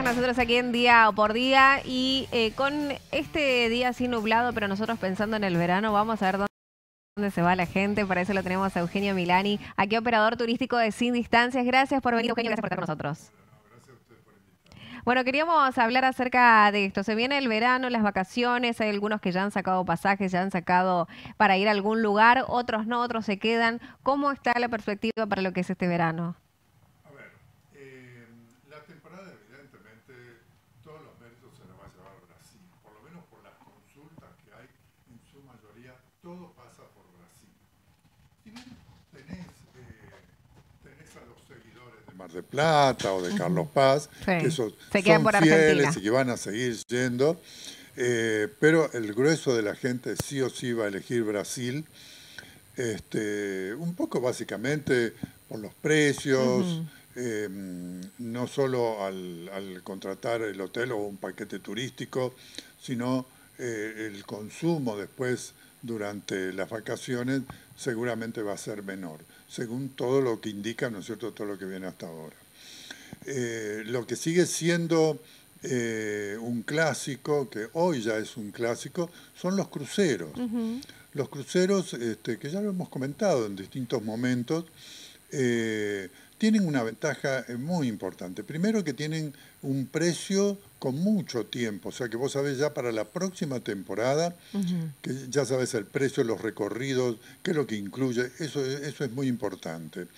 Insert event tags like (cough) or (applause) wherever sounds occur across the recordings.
Nosotros aquí en Día o por Día y eh, con este día así nublado, pero nosotros pensando en el verano, vamos a ver dónde se va la gente. Para eso lo tenemos a Eugenio Milani, aquí operador turístico de Sin Distancias. Gracias por venir, Eugenio, gracias por estar con nosotros. Bueno, queríamos hablar acerca de esto. Se viene el verano, las vacaciones, hay algunos que ya han sacado pasajes, ya han sacado para ir a algún lugar, otros no, otros se quedan. ¿Cómo está la perspectiva para lo que es este verano? de Plata o de Carlos Paz, que esos son fieles y que van a seguir yendo, eh, pero el grueso de la gente sí o sí va a elegir Brasil, este, un poco básicamente por los precios, em, no solo al, contratar el hotel o un paquete turístico, sino eh, el consumo después durante las vacaciones seguramente va a ser menor, según todo lo que indica, ¿no es cierto?, todo lo que viene hasta ahora. Eh, lo que sigue siendo eh, un clásico, que hoy ya es un clásico, son los cruceros. Los cruceros, este, que ya lo hemos comentado en distintos momentos, eh, tienen una ventaja eh, muy importante. Primero que tienen un precio con mucho tiempo, o sea que vos sabés ya para la próxima temporada, que ya sabes el precio, los recorridos, qué es lo que incluye, eso, eso es muy importante.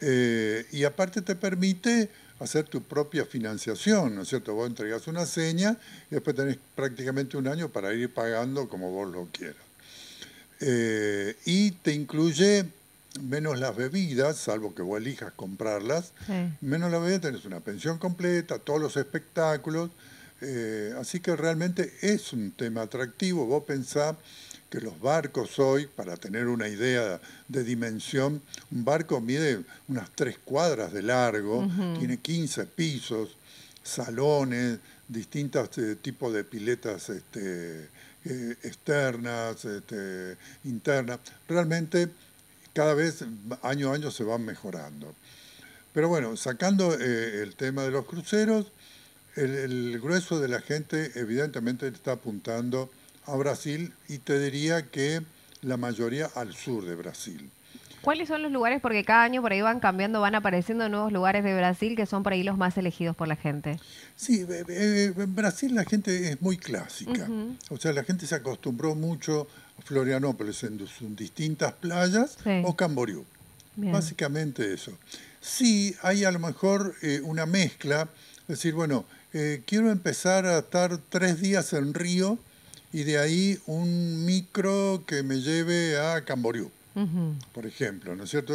Eh, y aparte te permite hacer tu propia financiación, ¿no es cierto? Vos entregás una seña y después tenés prácticamente un año para ir pagando como vos lo quieras. Eh, y te incluye menos las bebidas, salvo que vos elijas comprarlas, menos la bebida tenés una pensión completa, todos los espectáculos, eh, así que realmente es un tema atractivo. Vos pensás que los barcos hoy, para tener una idea de dimensión, un barco mide unas tres cuadras de largo, tiene 15 pisos, salones, distintos eh, tipos de piletas este, eh, externas, este, internas. Realmente cada vez año a año se van mejorando. Pero bueno, sacando eh, el tema de los cruceros, el, grueso de la gente evidentemente está apuntando a Brasil y te diría que la mayoría al sur de Brasil. ¿Cuáles son los lugares? Porque cada año por ahí van cambiando, van apareciendo nuevos lugares de Brasil que son por ahí los más elegidos por la gente. Sí, eh, eh, en Brasil la gente es muy clásica. O sea, la gente se acostumbró mucho a Florianópolis en sus distintas playas o Camboriú. Básicamente eso. Sí, hay a lo mejor eh, una mezcla. Es decir, bueno, quiero empezar a estar tres días en Río y de ahí un micro que me lleve a Camboriú por ejemplo, ¿no es cierto?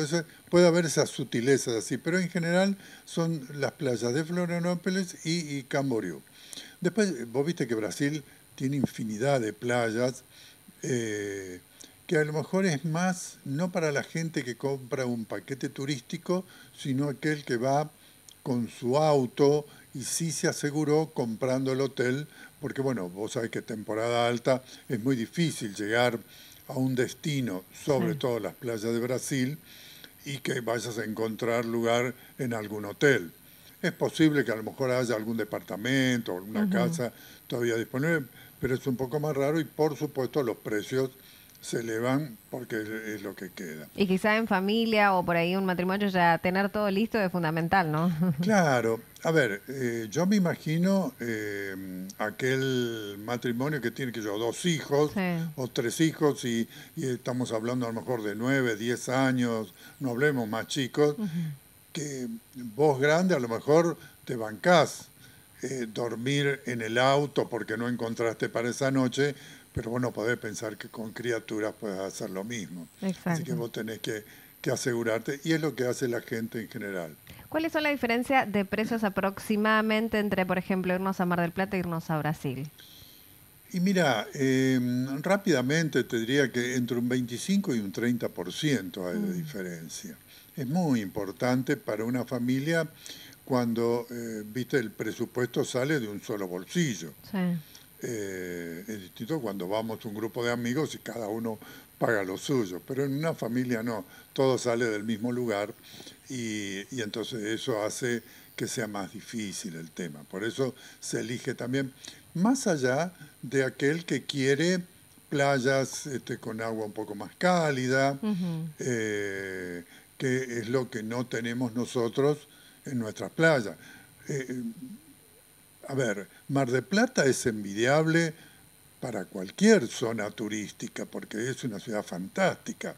puede haber esas sutilezas así, pero en general son las playas de Florianópolis y, Camboriú. Después, vos viste que Brasil tiene infinidad de playas, eh, que a lo mejor es más no para la gente que compra un paquete turístico, sino aquel que va con su auto y sí se aseguró comprando el hotel, porque bueno, vos sabés que temporada alta es muy difícil llegar a un destino, sobre todo las playas de Brasil, y que vayas a encontrar lugar en algún hotel. Es posible que a lo mejor haya algún departamento o una casa todavía disponible, pero es un poco más raro y por supuesto los precios se le van porque es lo que queda. Y quizá en familia o por ahí un matrimonio ya tener todo listo es fundamental, ¿no? (laughs) claro. A ver, eh, yo me imagino eh, aquel matrimonio que tiene que yo dos hijos o tres hijos y, estamos hablando a lo mejor de nueve, diez años, no hablemos más chicos, que vos grande a lo mejor te bancás eh, dormir en el auto porque no encontraste para esa noche, pero vos no podés pensar que con criaturas puedes hacer lo mismo. Así que vos tenés que, asegurarte y es lo que hace la gente en general. ¿Cuáles son las diferencias de precios aproximadamente entre, por ejemplo, irnos a Mar del Plata e irnos a Brasil? Y mira, em, rápidamente te diría que entre un 25 y un 30% hay de mm. diferencia. Es muy importante para una familia cuando, eh, viste, el presupuesto sale de un solo bolsillo. Sí. Eh, es distinto cuando vamos un grupo de amigos y cada uno paga lo suyo, pero en una familia no, todo sale del mismo lugar y, entonces eso hace que sea más difícil el tema. Por eso se elige también, más allá de aquel que quiere playas este, con agua un poco más cálida, eh, que es lo que no tenemos nosotros en nuestras playas. Eh, eh, a ver, Mar de Plata es envidiable para cualquier zona turística, porque es una ciudad fantástica,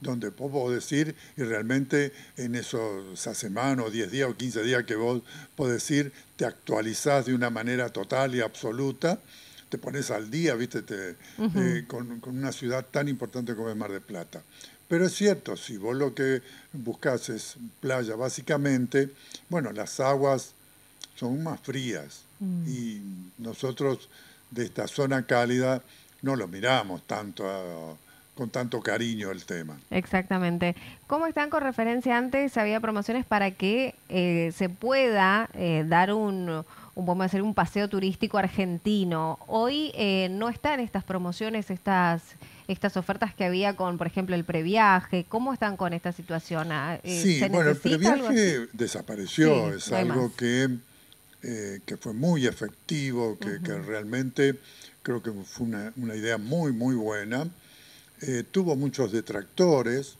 donde vos podés y realmente en esos semanas, 10 días o 15 días que vos podés ir, te actualizás de una manera total y absoluta, te pones al día, viste, eh, con, con, una ciudad tan importante como es Mar de Plata. Pero es cierto, si vos lo que buscas es playa básicamente, bueno, las aguas son más frías mm. y nosotros de esta zona cálida no lo miramos tanto ah, con tanto cariño el tema. Exactamente. ¿Cómo están con referencia antes? Había promociones para que eh, se pueda eh, dar un podemos hacer un paseo turístico argentino. Hoy eh, no están estas promociones, estas, estas ofertas que había con, por ejemplo, el previaje. ¿Cómo están con esta situación? Ah, eh, sí, bueno, el previaje desapareció, es algo que, eh, que fue muy efectivo, que, realmente creo que fue una, idea muy, muy buena. tuvo muchos detractores,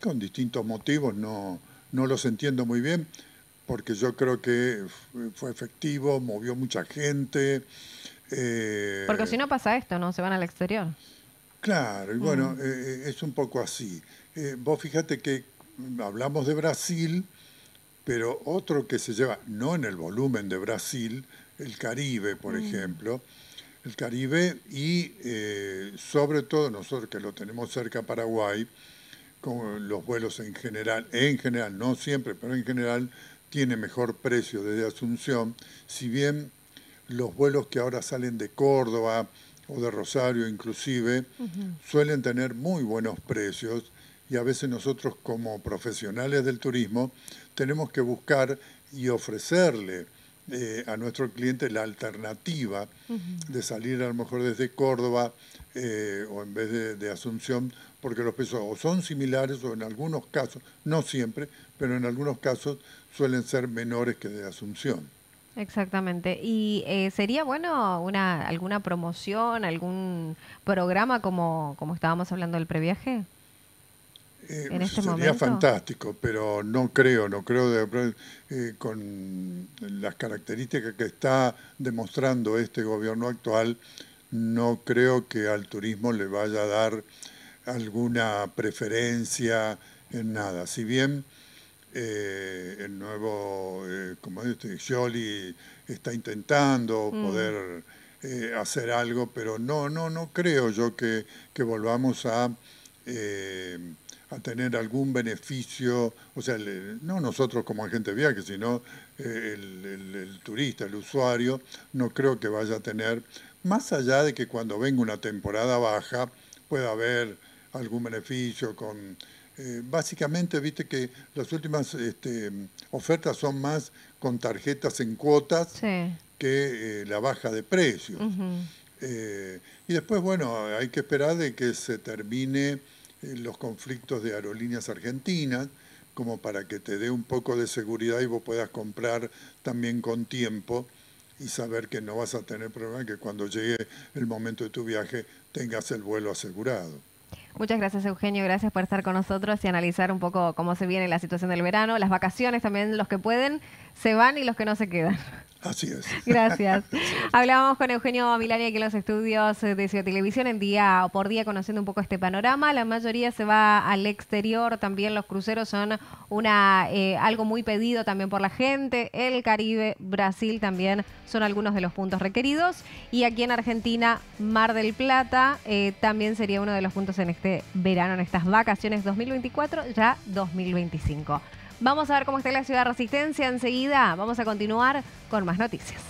con distintos motivos, no, no los entiendo muy bien porque yo creo que fue efectivo, movió mucha gente. Eh, porque si no pasa esto, ¿no? Se van al exterior. Claro, y bueno, mm. eh, eh, es un poco así. vos fíjate que hablamos de Brasil, pero otro que se lleva, no en el volumen de Brasil, el Caribe, por mm. ejemplo, el Caribe y sobre todo nosotros que lo tenemos cerca Paraguay, con los vuelos en general, en general, no siempre, pero en general, tiene mejor precio desde Asunción, si bien los vuelos que ahora salen de Córdoba o de Rosario inclusive suelen tener muy buenos precios y a veces nosotros como profesionales del turismo tenemos que buscar y ofrecerle eh, a nuestro cliente la alternativa de salir a lo mejor desde Córdoba eh, o en vez de, de Asunción, porque los precios o son similares o en algunos casos, no siempre, pero en algunos casos suelen ser menores que de Asunción. Exactamente. ¿Y eh, sería bueno una, alguna promoción, algún programa como, como estábamos hablando del previaje? Eh, pues este sería fantástico, pero no creo, no creo eh, con las características que está demostrando este gobierno actual, no creo que al turismo le vaya a dar alguna preferencia en nada. Si bien eh, el nuevo, eh, como dice Scioli, está intentando mm. poder eh, hacer algo, pero no, no, no creo yo que, que volvamos a, eh, a tener algún beneficio, o sea, no nosotros como agente de viaje, sino el turista, el usuario, no creo que vaya a tener, más allá de que cuando venga una temporada baja pueda haber algún beneficio con eh, básicamente, viste que las últimas este, ofertas son más con tarjetas en cuotas que eh, la baja de precios. Eh, y después, bueno, hay que esperar de que se termine los conflictos de aerolíneas argentinas, como para que te dé un poco de seguridad y vos puedas comprar también con tiempo y saber que no vas a tener problema, que cuando llegue el momento de tu viaje tengas el vuelo asegurado. Muchas gracias, Eugenio. Gracias por estar con nosotros y analizar un poco cómo se viene la situación del verano, las vacaciones también, los que pueden se van y los que no se quedan. Así es. Gracias. (laughs) Hablábamos con Eugenio Milani aquí en los estudios eh, de Ciudad Televisión en día o por día conociendo un poco este panorama. La mayoría se va al exterior, también los cruceros son una eh, algo muy pedido también por la gente. El Caribe, Brasil también son algunos de los puntos requeridos. Y aquí en Argentina, Mar del Plata eh, también sería uno de los puntos en este verano, en estas vacaciones 2024, ya 2025. Vamos a ver cómo está la ciudad Resistencia enseguida. Vamos a continuar con más noticias.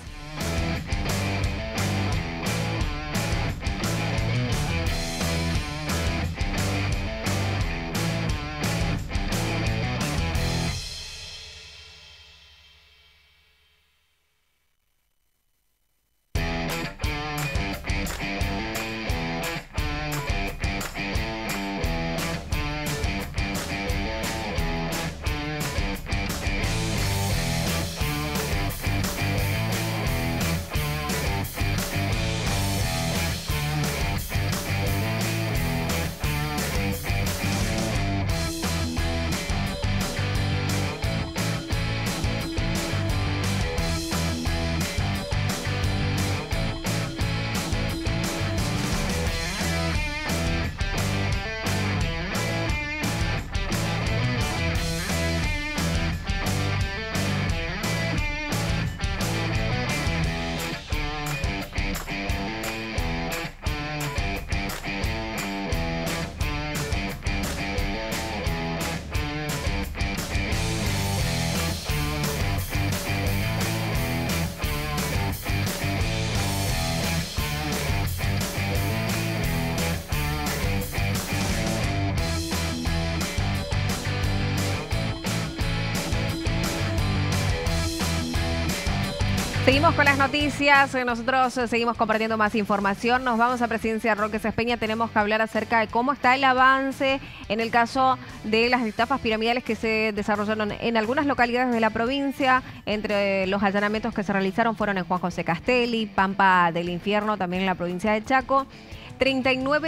Seguimos con las noticias, eh, nosotros eh, seguimos compartiendo más información, nos vamos a Presidencia Roque Espeña, tenemos que hablar acerca de cómo está el avance en el caso de las estafas piramidales que se desarrollaron en algunas localidades de la provincia, entre los allanamientos que se realizaron fueron en Juan José Castelli, Pampa del Infierno, también en la provincia de Chaco, 39